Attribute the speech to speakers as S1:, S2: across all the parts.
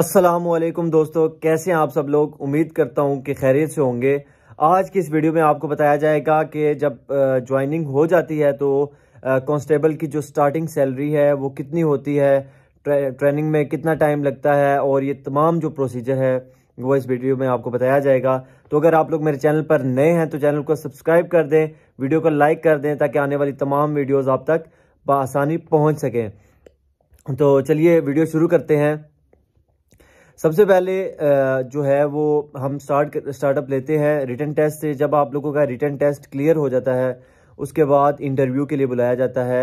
S1: असलम दोस्तों कैसे हैं आप सब लोग उम्मीद करता हूं कि खैरियत से होंगे आज की इस वीडियो में आपको बताया जाएगा कि जब ज्वाइनिंग हो जाती है तो कांस्टेबल की जो स्टार्टिंग सैलरी है वो कितनी होती है ट्रे, ट्रेनिंग में कितना टाइम लगता है और ये तमाम जो प्रोसीजर है वो इस वीडियो में आपको बताया जाएगा तो अगर आप लोग मेरे चैनल पर नए हैं तो चैनल को सब्सक्राइब कर दें वीडियो को लाइक कर दें ताकि आने वाली तमाम वीडियोज़ आप तक बसानी पहुँच सकें तो चलिए वीडियो शुरू करते हैं सबसे पहले जो है वो हम स्टार्ट स्टार्टअप लेते हैं रिटर्न टेस्ट से जब आप लोगों का रिटर्न टेस्ट क्लियर हो जाता है उसके बाद इंटरव्यू के लिए बुलाया जाता है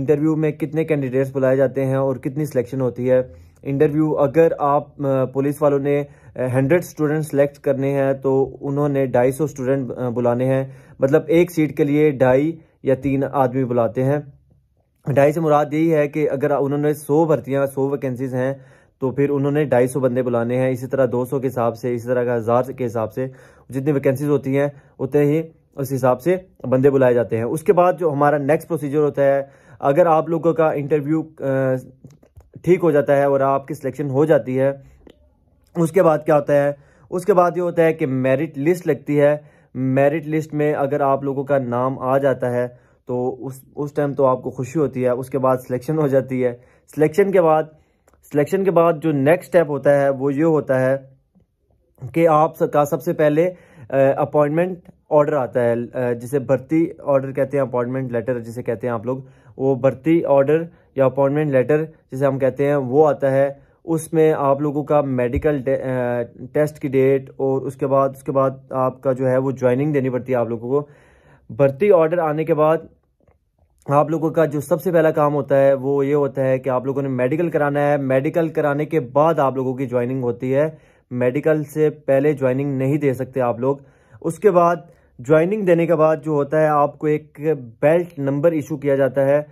S1: इंटरव्यू में कितने कैंडिडेट्स बुलाए जाते हैं और कितनी सिलेक्शन होती है इंटरव्यू अगर आप पुलिस वालों ने हंड्रेड स्टूडेंट सेलेक्ट करने हैं तो उन्होंने ढाई सौ स्टूडेंट बुलाने हैं मतलब एक सीट के लिए ढाई या तीन आदमी बुलाते हैं ढाई से मुराद यही है कि अगर उन्होंने सौ भर्तियाँ सौ वैकेंसीज हैं तो फिर उन्होंने ढाई सौ बंदे बुलाने हैं इसी तरह दो सौ के हिसाब से इसी तरह का हज़ार के हिसाब से जितनी वैकेंसीज होती हैं उतने ही उस हिसाब से बंदे बुलाए जाते हैं उसके बाद जो हमारा नेक्स्ट प्रोसीजर होता है अगर आप लोगों का इंटरव्यू ठीक हो जाता है और आपकी सिलेक्शन हो जाती है उसके बाद क्या होता है उसके बाद ये होता है कि मेरिट लिस्ट लगती है मेरिट लिस्ट में अगर आप लोगों का नाम आ जाता है तो उस उस टाइम तो आपको खुशी होती है उसके बाद सिलेक्शन हो जाती है सिलेक्शन के बाद सिलेक्शन के बाद जो नेक्स्ट स्टेप होता है वो ये होता है कि आप का सबसे पहले अपॉइंटमेंट ऑर्डर आता है जिसे भर्ती ऑर्डर कहते हैं अपॉइंटमेंट लेटर जिसे कहते हैं आप लोग वो भर्ती ऑर्डर या अपॉइंटमेंट लेटर जिसे हम कहते हैं वो आता है उसमें आप लोगों का मेडिकल टेस्ट की डेट और उसके बाद उसके बाद आपका जो है वो ज्वाइनिंग देनी पड़ती है आप लोगों को भर्ती ऑर्डर आने के बाद आप लोगों का जो सबसे पहला काम होता है वो ये होता है कि आप लोगों ने मेडिकल कराना है मेडिकल कराने के बाद आप लोगों की ज्वाइनिंग होती है मेडिकल से पहले ज्वाइनिंग नहीं दे सकते आप लोग उसके बाद ज्वाइनिंग देने के बाद जो होता है आपको एक बेल्ट नंबर इशू किया जाता है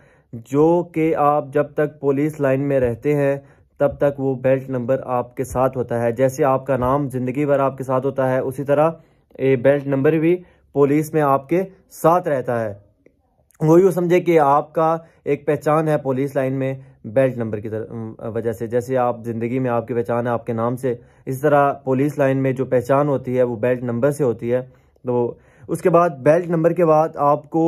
S1: जो कि आप जब तक पुलिस लाइन में रहते हैं तब तक वो बेल्ट नंबर आपके साथ होता है जैसे आपका नाम ज़िंदगी भर आपके साथ होता है उसी तरह ये बेल्ट नंबर भी पुलिस में आपके साथ रहता है वो यूँ समझे कि आपका एक पहचान है पुलिस लाइन में बेल्ट नंबर की वजह से जैसे आप ज़िंदगी में आपकी पहचान है आपके नाम से इस तरह पुलिस लाइन में जो पहचान होती है वो बेल्ट नंबर से होती है तो उसके बाद बेल्ट नंबर के बाद आपको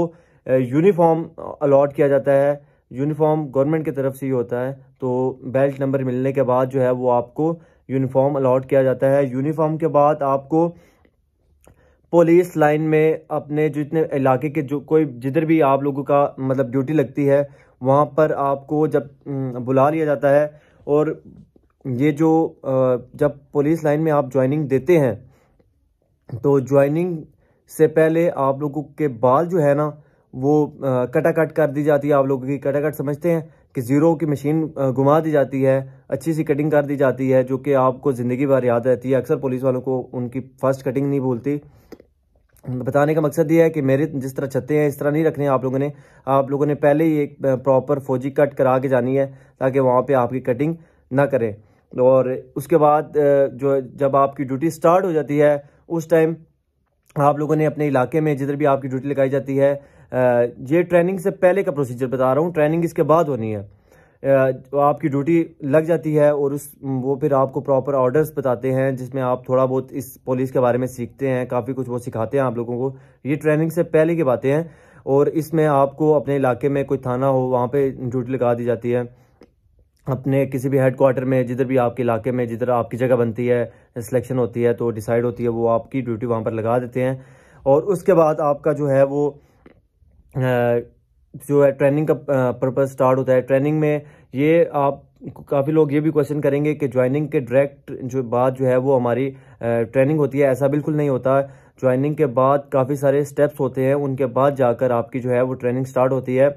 S1: यूनिफॉर्म अलाट किया जाता है यूनिफॉर्म गवर्नमेंट की तरफ से ही होता है तो बेल्ट नंबर मिलने के बाद जो है वो आपको यूनिफॉर्म अलाट किया जाता है यूनिफॉर्म के बाद आपको पुलिस लाइन में अपने जितने इलाके के जो कोई जिधर भी आप लोगों का मतलब ड्यूटी लगती है वहाँ पर आपको जब बुला लिया जाता है और ये जो जब पुलिस लाइन में आप ज्वाइनिंग देते हैं तो ज्वाइनिंग से पहले आप लोगों के बाल जो है ना वो कटाकट कर दी जाती है आप लोगों की कटाकट समझते हैं कि ज़ीरो की मशीन घुमा दी जाती है अच्छी सी कटिंग कर दी जाती है जो कि आपको ज़िंदगी भर याद रहती है अक्सर पुलिस वालों को उनकी फर्स्ट कटिंग नहीं भूलती बताने का मकसद ये है कि मेरे जिस तरह छते हैं इस तरह नहीं रखने आप लोगों ने आप लोगों ने पहले ही एक प्रॉपर फौजी कट करा के जानी है ताकि वहाँ पे आपकी कटिंग ना करें और उसके बाद जो जब आपकी ड्यूटी स्टार्ट हो जाती है उस टाइम आप लोगों ने अपने इलाके में जिधर भी आपकी ड्यूटी लगाई जाती है ये ट्रेनिंग से पहले का प्रोसीजर बता रहा हूँ ट्रेनिंग इसके बाद होनी है आपकी ड्यूटी लग जाती है और उस वो फिर आपको प्रॉपर ऑर्डर्स बताते हैं जिसमें आप थोड़ा बहुत इस पुलिस के बारे में सीखते हैं काफ़ी कुछ वो सिखाते हैं आप लोगों को ये ट्रेनिंग से पहले की बातें हैं और इसमें आपको अपने इलाके में कोई थाना हो वहाँ पर ड्यूटी लगा दी जाती है अपने किसी भी हेड क्वार्टर में जिधर भी आपके इलाके में जिधर आपकी जगह बनती है सिलेक्शन होती है तो डिसाइड होती है वो आपकी ड्यूटी वहाँ पर लगा देते हैं और उसके बाद आपका जो है वो आ, जो है ट्रेनिंग का पर्पज़ स्टार्ट होता है ट्रेनिंग में ये आप काफ़ी लोग ये भी क्वेश्चन करेंगे कि ज्वाइनिंग के डायरेक्ट जो बाद जो है वो हमारी ट्रेनिंग होती है ऐसा बिल्कुल नहीं होता ज्वाइनिंग के बाद काफ़ी सारे स्टेप्स होते हैं उनके बाद जाकर आपकी जो है वो ट्रेनिंग स्टार्ट होती है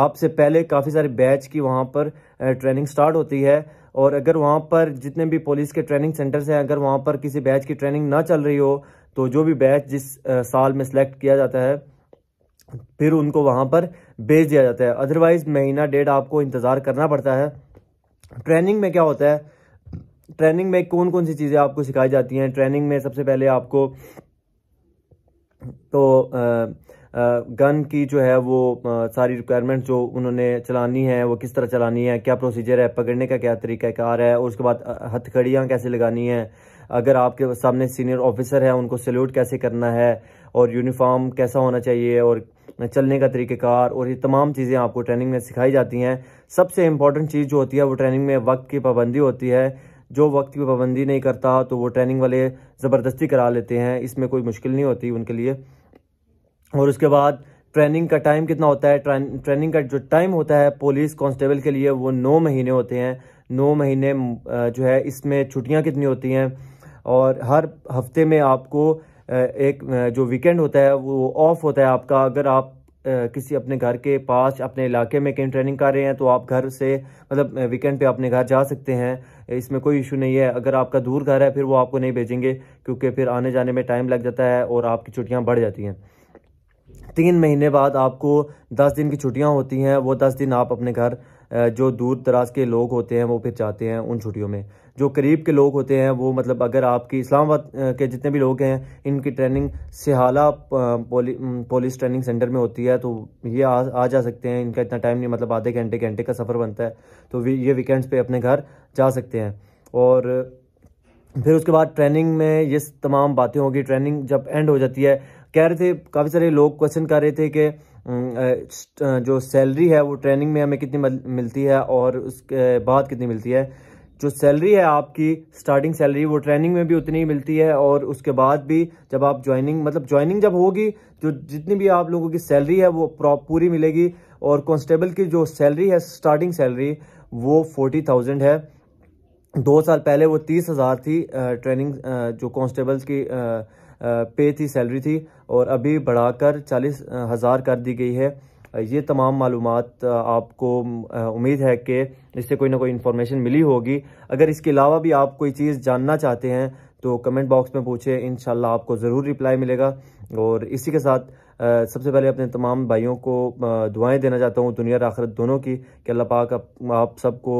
S1: आपसे पहले काफ़ी सारे बैच की वहाँ पर ट्रेनिंग स्टार्ट होती है और अगर वहाँ पर जितने भी पुलिस के ट्रेनिंग सेंटर्स हैं अगर वहाँ पर किसी बैच की ट्रेनिंग ना चल रही हो तो जो भी बैच जिस साल में सेलेक्ट किया जाता है फिर उनको वहाँ पर भेज दिया जाता है अदरवाइज़ महीना डेढ़ आपको इंतज़ार करना पड़ता है ट्रेनिंग में क्या होता है ट्रेनिंग में कौन कौन सी चीज़ें आपको सिखाई जाती हैं ट्रेनिंग में सबसे पहले आपको तो गन की जो है वो सारी रिक्वायरमेंट जो उन्होंने चलानी है वो किस तरह चलानी है क्या प्रोसीजर है पकड़ने का क्या तरीका कार है और उसके बाद हथकड़ियाँ कैसे लगानी है अगर आपके सामने सीनियर ऑफिसर हैं उनको सल्यूट कैसे करना है और यूनिफॉर्म कैसा होना चाहिए और चलने का तरीक़ेकार और ये तमाम चीज़ें आपको ट्रेनिंग में सिखाई जाती हैं सबसे इम्पॉर्टेंट चीज़ जो होती है वो ट्रेनिंग में वक्त की पाबंदी होती है जो वक्त की पाबंदी नहीं करता तो वो ट्रेनिंग वाले ज़बरदस्ती करा लेते हैं इसमें कोई मुश्किल नहीं होती उनके लिए और उसके बाद ट्रेनिंग का टाइम कितना होता है ट्रेनिंग का जो टाइम होता है पुलिस कांस्टेबल के लिए वो नौ महीने होते हैं नौ महीने जो है इसमें छुट्टियां कितनी होती हैं और हर हफ्ते में आपको एक जो वीकेंड होता है वो ऑफ होता है आपका अगर आप किसी अपने घर के पास अपने इलाके में कहीं ट्रेनिंग कर रहे हैं तो आप घर से मतलब वीकेंड पे अपने घर जा सकते हैं इसमें कोई इशू नहीं है अगर आपका दूर घर है फिर वो आपको नहीं भेजेंगे क्योंकि फिर आने जाने में टाइम लग जाता है और आपकी छुट्टियाँ बढ़ जाती हैं तीन महीने बाद आपको दस दिन की छुट्टियाँ होती हैं वो दस दिन आप अपने घर जो दूर दराज के लोग होते हैं वो फिर जाते हैं उन छुट्टियों में जो करीब के लोग होते हैं वो मतलब अगर आपकी इस्लामाबाद के जितने भी लोग हैं इनकी ट्रेनिंग सिहाला पोली, पुलिस ट्रेनिंग सेंटर में होती है तो ये आ, आ जा सकते हैं इनका इतना टाइम नहीं मतलब आधे घंटे घंटे का सफ़र बनता है तो ये वीकेंड्स पर अपने घर जा सकते हैं और फिर उसके बाद ट्रेनिंग में ये तमाम बातें होगी ट्रेनिंग जब एंड हो जाती है कह रहे थे काफ़ी सारे लोग क्वेश्चन कर रहे थे कि हम्म, जो सैलरी है वो ट्रेनिंग में हमें कितनी मिलती है और उसके बाद कितनी मिलती है जो सैलरी है आपकी स्टार्टिंग सैलरी वो ट्रेनिंग में भी उतनी ही मिलती है और उसके बाद भी जब आप ज्वाइनिंग मतलब ज्वाइनिंग जब होगी जो जितनी भी आप लोगों की सैलरी है वो पूरी मिलेगी और कॉन्स्टेबल की जो सैलरी है स्टार्टिंग सैलरी वो फोर्टी थाउजेंड है दो साल पहले वो तीस हज़ार थी ट्रेनिंग जो कॉन्स्टेबल्स की पे थी सैलरी थी और अभी बढ़ाकर चालीस हज़ार कर दी गई है ये तमाम मालूम आपको उम्मीद है कि इससे कोई ना कोई इन्फॉर्मेशन मिली होगी अगर इसके अलावा भी आप कोई चीज़ जानना चाहते हैं तो कमेंट बॉक्स में पूछें इन आपको ज़रूर रिप्लाई मिलेगा और इसी के साथ सबसे पहले अपने तमाम भाइयों को दुआएं देना चाहता हूँ दुनिया और आखरत दोनों की कि अल्लाह पाक आप, आप सबको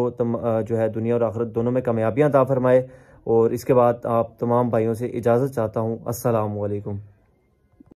S1: जो है दुनिया और आखरत दोनों में कामयाबियाँ ता फरमाए और इसके बाद आप तमाम भाइयों से इजाज़त चाहता हूँ असलकम